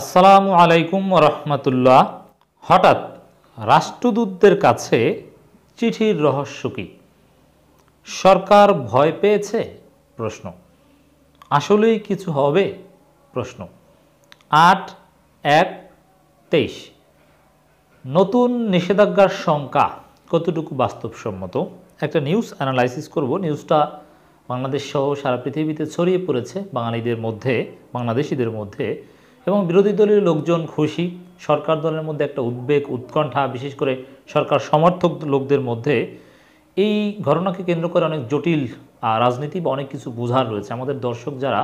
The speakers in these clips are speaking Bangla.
আসসালামু আলাইকুম রহমতুল্লাহ হঠাৎ রাষ্ট্রদূতদের কাছে চিঠির রহস্য কী সরকার ভয় পেয়েছে প্রশ্ন আসলেই কিছু হবে প্রশ্ন আট এক তেইশ নতুন নিষেধাজ্ঞার শঙ্কা কতটুকু বাস্তবসম্মত একটা নিউজ অ্যানালাইসিস করব নিউজটা বাংলাদেশ সহ সারা পৃথিবীতে ছড়িয়ে পড়েছে বাঙালিদের মধ্যে বাংলাদেশিদের মধ্যে এবং বিরোধী দলের লোকজন খুশি সরকার দলের মধ্যে একটা উদ্বেগ উৎকণ্ঠা বিশেষ করে সরকার সমর্থক লোকদের মধ্যে এই ঘটনাকে কেন্দ্র করে অনেক জটিল রাজনীতি বা অনেক কিছু বোঝার রয়েছে আমাদের দর্শক যারা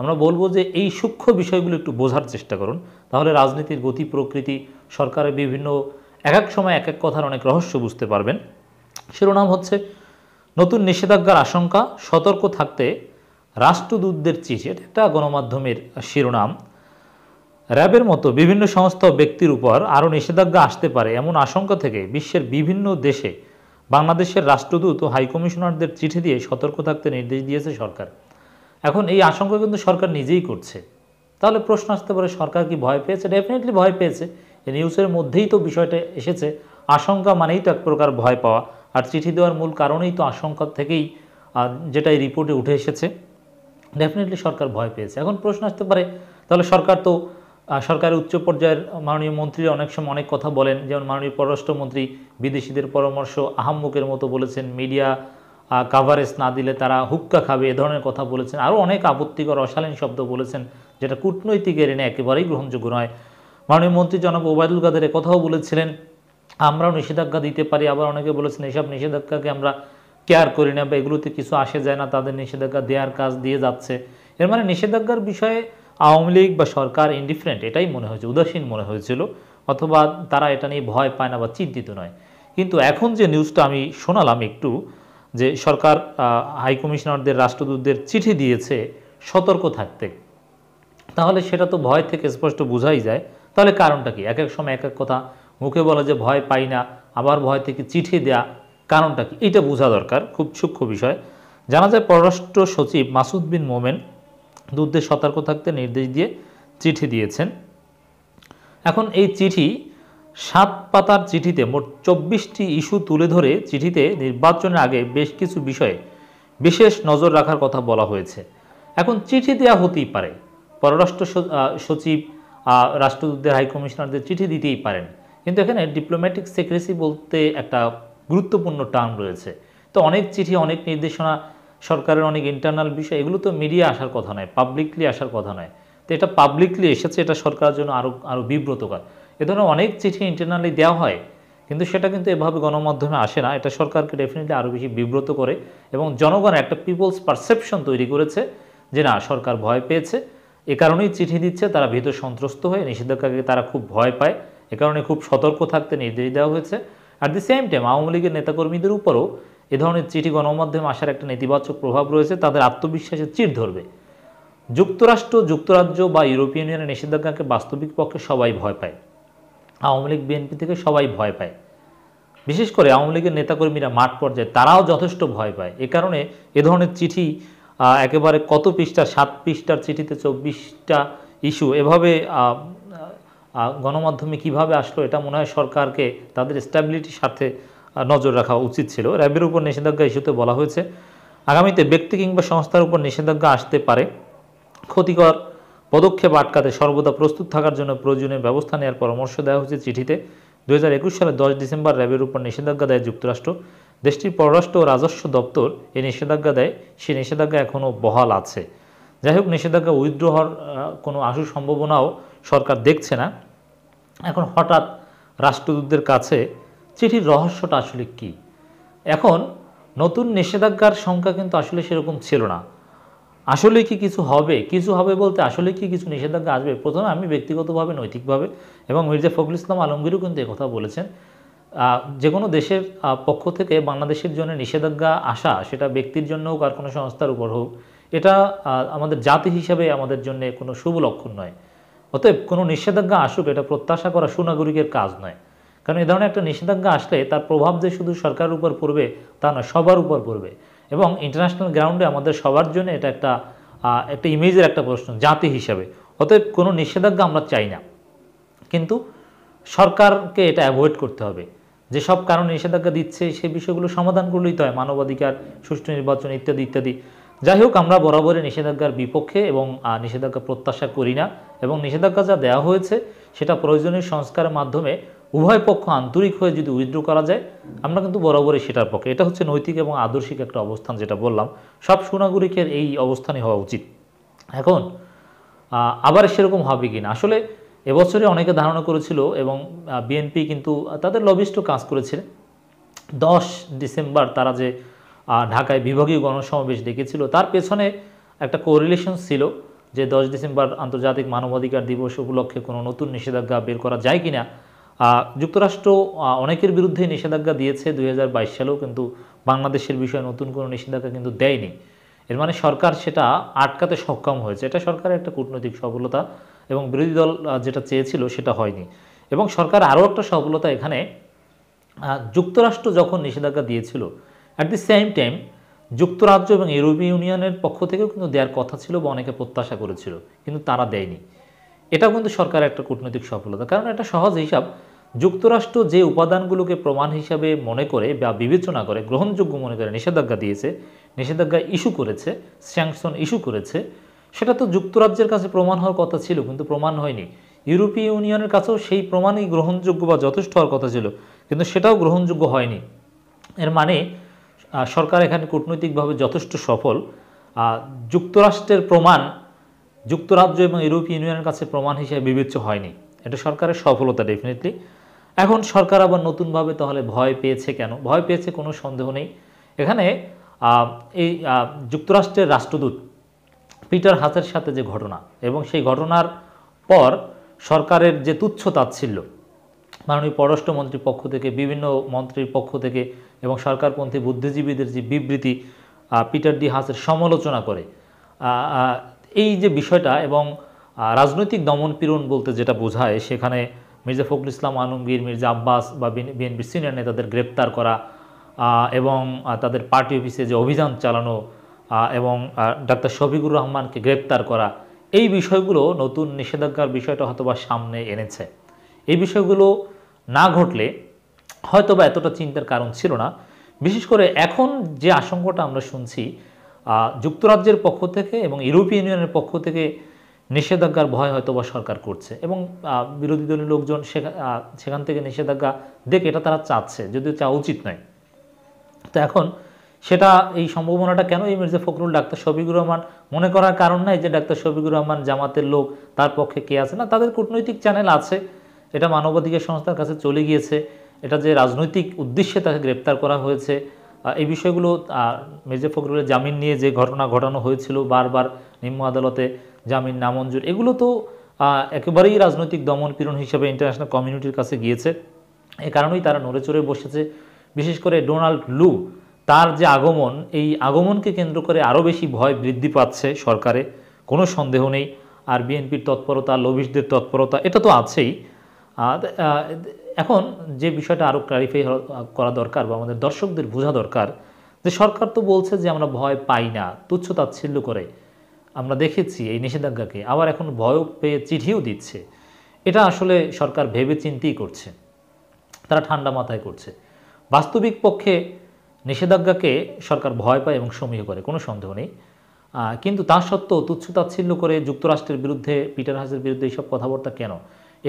আমরা বলবো যে এই সূক্ষ্ম বিষয়গুলো একটু বোঝার চেষ্টা করুন তাহলে রাজনীতির গতি প্রকৃতি সরকারের বিভিন্ন এক এক সময় এক এক কথার অনেক রহস্য বুঝতে পারবেন শিরোনাম হচ্ছে নতুন নিষেধাজ্ঞার আশঙ্কা সতর্ক থাকতে রাষ্ট্রদূতদের চিঠি এটা একটা গণমাধ্যমের শিরোনাম র্যাবের মতো বিভিন্ন সংস্থা ব্যক্তির উপর আরও নিষেধাজ্ঞা আসতে পারে এমন আশঙ্কা থেকে বিশ্বের বিভিন্ন দেশে বাংলাদেশের রাষ্ট্রদূত ও হাইকমিশনারদের চিঠি দিয়ে সতর্ক থাকতে নির্দেশ দিয়েছে সরকার এখন এই আশঙ্কা কিন্তু সরকার নিজেই করছে তাহলে প্রশ্ন আসতে পারে সরকার কি ভয় পেয়েছে ডেফিনেটলি ভয় পেয়েছে এই নিউজের মধ্যেই তো বিষয়টা এসেছে আশঙ্কা মানেই তো এক প্রকার ভয় পাওয়া আর চিঠি দেওয়ার মূল কারণেই তো আশঙ্কা থেকেই যেটা এই রিপোর্টে উঠে এসেছে ডেফিনেটলি সরকার ভয় পেয়েছে এখন প্রশ্ন আসতে পারে তাহলে সরকার তো সরকারের উচ্চ পর্যায়ের মাননীয় মন্ত্রীরা অনেক সময় অনেক কথা বলেন যেমন মাননীয় পররাষ্ট্রমন্ত্রী বিদেশিদের পরামর্শ আহাম্মুকের মতো বলেছেন মিডিয়া কাভারেজ না দিলে তারা হুক্কা খাবে এ ধরনের কথা বলেছেন আরও অনেক আপত্তিকর অশালীন শব্দ বলেছেন যেটা কূটনৈতিকের এনে একেবারেই গ্রহণযোগ্য নয় মাননীয় মন্ত্রী জনাব ওবায়দুল কাদের কথাও বলেছিলেন আমরাও নিষেধাজ্ঞা দিতে পারি আবার অনেকে বলেছেন এসব নিষেধাজ্ঞাকে আমরা কেয়ার করি না বা এগুলোতে কিছু আসে যায় না তাদের নিষেধাজ্ঞা দেওয়ার কাজ দিয়ে যাচ্ছে এর মানে নিষেধাজ্ঞার বিষয়ে আওয়ামী লীগ বা সরকার ইনডিফারেন্ট এটাই মনে হয়েছে উদাসীন মনে হয়েছিল অথবা তারা এটা নিয়ে ভয় পায় না বা চিন্তিত নয় কিন্তু এখন যে নিউজটা আমি শোনালাম একটু যে সরকার হাইকমিশনারদের রাষ্ট্রদূতদের চিঠি দিয়েছে সতর্ক থাকতে তাহলে সেটা তো ভয় থেকে স্পষ্ট বোঝাই যায় তাহলে কারণটা কি এক এক সময় এক এক কথা মুখে বলা যে ভয় পাই না আবার ভয় থেকে চিঠি দেয়া কারণটা কি এটা বোঝা দরকার খুব সূক্ষ্ম বিষয় জানা যায় পররাষ্ট্র সচিব মাসুদ বিন মোমেন দূতদের সতর্ক থাকতে নির্দেশ দিয়ে চিঠি দিয়েছেন এখন এই চিঠি সাত পাতার চিঠিতে মোট চব্বিশটি ইস্যু তুলে ধরে চিঠিতে নির্বাচনের আগে বেশ কিছু বিষয়ে বিশেষ নজর রাখার কথা বলা হয়েছে এখন চিঠি দেওয়া হতেই পারে পররাষ্ট্র সচিব রাষ্ট্রদূতদের হাইকমিশনারদের চিঠি দিতেই পারেন কিন্তু এখানে ডিপ্লোম্যাটিক সিক্রেসি বলতে একটা গুরুত্বপূর্ণ টার্ম রয়েছে তো অনেক চিঠি অনেক নির্দেশনা সরকারের অনেক ইন্টারনাল বিষয় এগুলো তো মিডিয়া আসার কথা নয় পাবলিকলি আসার কথা নয় তো এটা পাবলিকলি এসেছে এটা সরকারের জন্য আরও আরও বিব্রতকর এ ধরনের অনেক চিঠি ইন্টারনালি দেওয়া হয় কিন্তু সেটা কিন্তু এভাবে গণমাধ্যমে আসে না এটা সরকারকে ডেফিনেটলি আরও বেশি বিব্রত করে এবং জনগণ একটা পিপলস পারসেপশন তৈরি করেছে যে না সরকার ভয় পেয়েছে এ কারণেই চিঠি দিচ্ছে তারা ভীত সন্ত্রস্ত হয়ে নিষেধাজ্ঞাকে তারা খুব ভয় পায় এ কারণে খুব সতর্ক থাকতে নির্দেশ দেওয়া হয়েছে অ্যাট দি সেম টাইম আওয়ামী লীগের নেতাকর্মীদের উপরও এ ধরনের চিঠি গণমাধ্যমে আসার একটা নেতিবাচক প্রভাব রয়েছে তাদের আত্মবিশ্বাসে চির ধরবে যুক্তরাষ্ট্র যুক্তরাজ্য বা ইউরোপীয় ইউনিয়নের নিষেধাজ্ঞাকে বাস্তবিক পক্ষে সবাই ভয় পায় আওয়ামী লীগ বিএনপি থেকে সবাই ভয় পায় বিশেষ করে আওয়ামী লীগের নেতাকর্মীরা মাঠ পর্যায়ে তারাও যথেষ্ট ভয় পায় এ কারণে এ ধরনের চিঠি একেবারে কত পৃষ্ঠার সাত পৃষ্ঠার চিঠিতে চব্বিশটা ইস্যু এভাবে গণমাধ্যমে কিভাবে আসলো এটা মনে হয় সরকারকে তাদের স্ট্যাবিলিটির সাথে নজর রাখা উচিত ছিল র্যাবের উপর নিষেধাজ্ঞা ইস্যুতে বলা হয়েছে আগামীতে ব্যক্তি কিংবা সংস্থার উপর নিষেধাজ্ঞা আসতে পারে ক্ষতিকর পদক্ষেপ আটকাতে সর্বদা প্রস্তুত থাকার জন্য প্রয়োজনীয় ব্যবস্থা নেওয়ার পরামর্শ দেওয়া হয়েছে চিঠিতে দু সালে দশ ডিসেম্বর র্যাবের উপর নিষেধাজ্ঞা দেয় যুক্তরাষ্ট্র দেশটির পররাষ্ট্র ও রাজস্ব দপ্তর এই নিষেধাজ্ঞা দেয় সেই নিষেধাজ্ঞা এখনও বহাল আছে যাই হোক নিষেধাজ্ঞা উইথড্র হওয়ার কোনো আশু সম্ভাবনাও সরকার দেখছে না এখন হঠাৎ রাষ্ট্রদূতদের কাছে চিঠির রহস্যটা আসলে কি এখন নতুন নিষেধাজ্ঞার সংখ্যা কিন্তু আসলে সেরকম ছিল না আসলে কি কিছু হবে কিছু হবে বলতে আসলে কি কিছু নিষেধাজ্ঞা আসবে প্রথমে আমি ব্যক্তিগতভাবে নৈতিকভাবে এবং মির্জা ফখরুল ইসলাম আলমগীরও কিন্তু কথা বলেছেন যে কোনো দেশের পক্ষ থেকে বাংলাদেশের জন্য নিষেধাজ্ঞা আসা সেটা ব্যক্তির জন্য হোক আর কোনো সংস্থার উপর হোক এটা আমাদের জাতি হিসাবে আমাদের জন্য কোনো শুভ লক্ষণ নয় অতএব কোনো নিষেধাজ্ঞা আসুক এটা প্রত্যাশা করা সুনাগরিকের কাজ নয় কারণ এ ধরনের একটা নিষেধাজ্ঞা আসলে তার প্রভাব যে শুধু সরকারের উপর পড়বে তা নয় সবার উপর পড়বে এবং ইন্টারন্যাশনাল গ্রাউন্ডে আমাদের সবার জন্য এটা একটা একটা ইমেজের একটা প্রশ্ন জাতি হিসাবে অতএব কোনো নিষেধাজ্ঞা আমরা চাই না কিন্তু সরকারকে এটা অ্যাভয়েড করতে হবে যেসব কারণ নিষেধাজ্ঞা দিচ্ছে সেই বিষয়গুলো সমাধান করলেই তো হয় মানবাধিকার সুষ্ঠু নির্বাচন ইত্যাদি ইত্যাদি যাই হোক আমরা বরাবরই নিষেধাজ্ঞার বিপক্ষে এবং নিষেধাজ্ঞা প্রত্যাশা করি না এবং নিষেধাজ্ঞা যা দেওয়া হয়েছে সেটা প্রয়োজনীয় সংস্কারের মাধ্যমে উভয় পক্ষ আন্তরিক হয়ে যদি উইথড্র করা যায় আমরা কিন্তু বরাবরই সেটার পক্ষে এটা হচ্ছে নৈতিক এবং আদর্শিক একটা অবস্থান যেটা বললাম সব সুনাগরিকের এই অবস্থানই হওয়া উচিত এখন আবার সেরকম হবে কি না আসলে এবছরে অনেকে ধারণা করেছিল এবং বিএনপি কিন্তু তাদের লবিস্ট কাজ করেছে দশ ডিসেম্বর তারা যে ঢাকায় বিভাগীয় গণসমাবেশ ডেকেছিল তার পেছনে একটা কোরিলেশন ছিল যে দশ ডিসেম্বর আন্তর্জাতিক মানবাধিকার দিবস উপলক্ষে কোনো নতুন নিষেধাজ্ঞা বের করা যায় কিনা যুক্তরাষ্ট্র অনেকের বিরুদ্ধে নিষেধাজ্ঞা দিয়েছে দুই সালেও কিন্তু বাংলাদেশের বিষয়ে নতুন কোনো নিষেধাজ্ঞা কিন্তু দেয়নি এর মানে সরকার সেটা আটকাতে সক্ষম হয়েছে এটা সরকারের একটা কূটনৈতিক সফলতা এবং বিরোধী দল যেটা চেয়েছিল সেটা হয়নি এবং সরকার আরও একটা সফলতা এখানে যুক্তরাষ্ট্র যখন নিষেধাজ্ঞা দিয়েছিল অ্যাট দি সেম টাইম যুক্তরাজ্য এবং ইউরোপীয় ইউনিয়নের পক্ষ থেকেও কিন্তু দেওয়ার কথা ছিল বা অনেকে প্রত্যাশা করেছিল কিন্তু তারা দেয়নি এটা কিন্তু সরকারের একটা কূটনৈতিক সফলতা কারণ এটা সহজ হিসাব যুক্তরাষ্ট্র যে উপাদানগুলোকে প্রমাণ হিসাবে মনে করে বা বিবেচনা করে গ্রহণযোগ্য মনে করে নিষেধাজ্ঞা দিয়েছে নিষেধাজ্ঞা ইস্যু করেছে স্যাংশন ইস্যু করেছে সেটা তো যুক্তরাজ্যের কাছে প্রমাণ হওয়ার কথা ছিল কিন্তু প্রমাণ হয়নি ইউরোপীয় ইউনিয়নের কাছেও সেই প্রমাণই গ্রহণযোগ্য বা যথেষ্ট হওয়ার কথা ছিল কিন্তু সেটাও গ্রহণযোগ্য হয়নি এর মানে সরকার এখানে কূটনৈতিকভাবে যথেষ্ট সফল যুক্তরাষ্ট্রের প্রমাণ যুক্তরাজ্য এবং ইউরোপীয় ইউনিয়নের কাছে প্রমাণ হিসেবে বিবেচ্য হয়নি এটা সরকারের সফলতা ডেফিনেটলি এখন সরকার আবার নতুনভাবে তাহলে ভয় পেয়েছে কেন ভয় পেয়েছে কোনো সন্দেহ নেই এখানে এই যুক্তরাষ্ট্রের রাষ্ট্রদূত পিটার হাসের সাথে যে ঘটনা এবং সেই ঘটনার পর সরকারের যে তুচ্ছ তাচ্ছিল্য মাননীয় পররাষ্ট্রমন্ত্রীর পক্ষ থেকে বিভিন্ন মন্ত্রীর পক্ষ থেকে এবং সরকারপন্থী বুদ্ধিজীবীদের যে বিবৃতি পিটার ডি হাসের সমালোচনা করে এই যে বিষয়টা এবং রাজনৈতিক দমন পীড়ন বলতে যেটা বোঝায় সেখানে মির্জা ফখরুল ইসলাম আলমগীর মির্জা আব্বাস বা বিএনপির সিনিয়র নেতাদের গ্রেপ্তার করা এবং তাদের পার্টি অফিসে যে অভিযান চালানো এবং ডাক্তার শফিকুর রহমানকে গ্রেপ্তার করা এই বিষয়গুলো নতুন নিষেধাজ্ঞার বিষয়টা হয়তোবা সামনে এনেছে এই বিষয়গুলো না ঘটলে হয়তোবা এতটা চিন্তার কারণ ছিল না বিশেষ করে এখন যে আশঙ্কাটা আমরা শুনছি যুক্তরাজ্যের পক্ষ থেকে এবং ইউরোপীয় ইউনিয়নের পক্ষ থেকে নিষেধাজ্ঞার ভয় হয়তো বা সরকার করছে এবং বিরোধী দলের লোকজন সেখান থেকে নিষেধাজ্ঞা দেখে এটা তারা চাচ্ছে যদিও চাওয়া উচিত নয় তো এখন সেটা এই সম্ভাবনাটা কেন এই মির্জা ফখরুল ডাক্তার শফিকুর রহমান মনে করার কারণ নাই যে ডাক্তার শফিকুর রহমান জামাতের লোক তার পক্ষে কে আছে না তাদের কূটনৈতিক চ্যানেল আছে এটা মানবাধিকার সংস্থার কাছে চলে গিয়েছে এটা যে রাজনৈতিক উদ্দেশ্যে তাকে গ্রেপ্তার করা হয়েছে এই বিষয়গুলো মির্জা ফখরুলের জামিন নিয়ে যে ঘটনা ঘটানো হয়েছিল বারবার নিম্ন আদালতে জামিন নামঞ্জুর এগুলো তো একেবারেই রাজনৈতিক দমন পীড়ন হিসেবে ইন্টারন্যাশনাল কমিউনিটির কাছে গিয়েছে এ কারণেই তারা নড়ে চড়ে বসেছে বিশেষ করে ডোনাল্ড লু তার যে আগমন এই আগমনকে কেন্দ্র করে আরও বেশি ভয় বৃদ্ধি পাচ্ছে সরকারে কোনো সন্দেহ নেই আর বিএনপির তৎপরতা লোবিশদের তৎপরতা এটা তো আছেই এখন যে বিষয়টা আরও ক্লারিফাই করা দরকার বা আমাদের দর্শকদের বোঝা দরকার যে সরকার তো বলছে যে আমরা ভয় পাই না তুচ্ছ তাচ্ছিল্য করে আমরা দেখেছি এই নিষেধাজ্ঞাকে আবার এখন ভয় পেয়ে চিঠিও দিচ্ছে এটা আসলে সরকার ভেবে চিন্তেই করছে তারা ঠান্ডা মাথায় করছে বাস্তবিক পক্ষে নিষেধাজ্ঞাকে সরকার ভয় পায় এবং সমীহ করে কোনো সন্দেহ নেই কিন্তু তা সত্ত্বেও তুচ্ছ তাচ্ছিল্য করে যুক্তরাষ্ট্রের বিরুদ্ধে পিটার হাসের বিরুদ্ধে এইসব কথাবার্তা কেন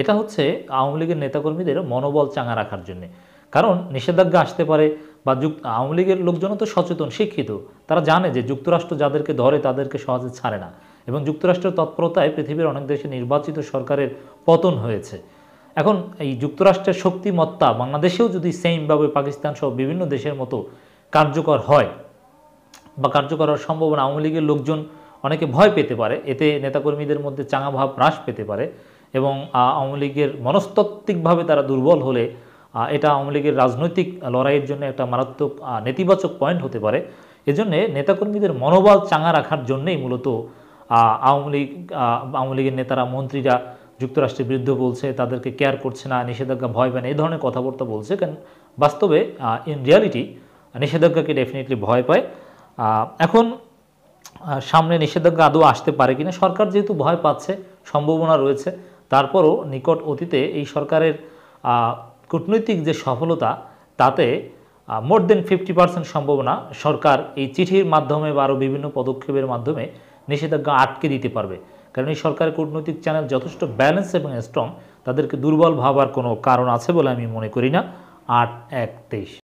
এটা হচ্ছে আওয়ামী লীগের নেতাকর্মীদের মনোবল চাঙা রাখার জন্যে কারণ নিষেধাজ্ঞা আসতে পারে বা যুক্ত আওয়ামী লীগের লোকজনও তো সচেতন শিক্ষিত তারা জানে যে যুক্তরাষ্ট্র যাদেরকে ধরে তাদেরকে সহজে ছাড়ে না এবং যুক্তরাষ্ট্রের তৎপরতায় পৃথিবীর অনেক দেশে নির্বাচিত সরকারের পতন হয়েছে এখন এই যুক্তরাষ্ট্রের শক্তিমত্তা বাংলাদেশেও যদি সেইমভাবে পাকিস্তান সহ বিভিন্ন দেশের মতো কার্যকর হয় বা কার্যকর হওয়ার সম্ভাবনা আওয়ামী লীগের লোকজন অনেকে ভয় পেতে পারে এতে নেতাকর্মীদের মধ্যে চাঙা ভাব হ্রাস পেতে পারে এবং আওয়ামী লীগের মনস্তাত্ত্বিকভাবে তারা দুর্বল হলে এটা আওয়ামী লীগের রাজনৈতিক লড়াইয়ের জন্য একটা মারাত্মক নেতিবাচক পয়েন্ট হতে পারে এজন্যে নেতাকর্মীদের মনোবল চাঙা রাখার জন্যেই মূলত আওয়ামী লীগ আওয়ামী লীগের নেতারা মন্ত্রীরা যুক্তরাষ্ট্রের বিরুদ্ধে বলছে তাদেরকে কেয়ার করছে না নিষেধাজ্ঞা ভয় পায় না এই ধরনের কথাবার্তা বলছে কারণ বাস্তবে ইন রিয়ালিটি নিষেধাজ্ঞাকে ডেফিনেটলি ভয় পায় এখন সামনে নিষেধাজ্ঞা আদৌ আসতে পারে কিনা সরকার যেহেতু ভয় পাচ্ছে সম্ভাবনা রয়েছে তারপরও নিকট অতীতে এই সরকারের কূটনৈতিক যে সফলতা তাতে মোর দেন ফিফটি পার্সেন্ট সম্ভাবনা সরকার এই চিঠির মাধ্যমে বা আরও বিভিন্ন পদক্ষেপের মাধ্যমে নিষেধাজ্ঞা আটকে দিতে পারবে কারণ এই সরকারের কূটনৈতিক চ্যানেল যথেষ্ট ব্যালেন্স এবং স্ট্রং তাদেরকে দুর্বল ভাবার কোনো কারণ আছে বলে আমি মনে করি না আট এক তেইশ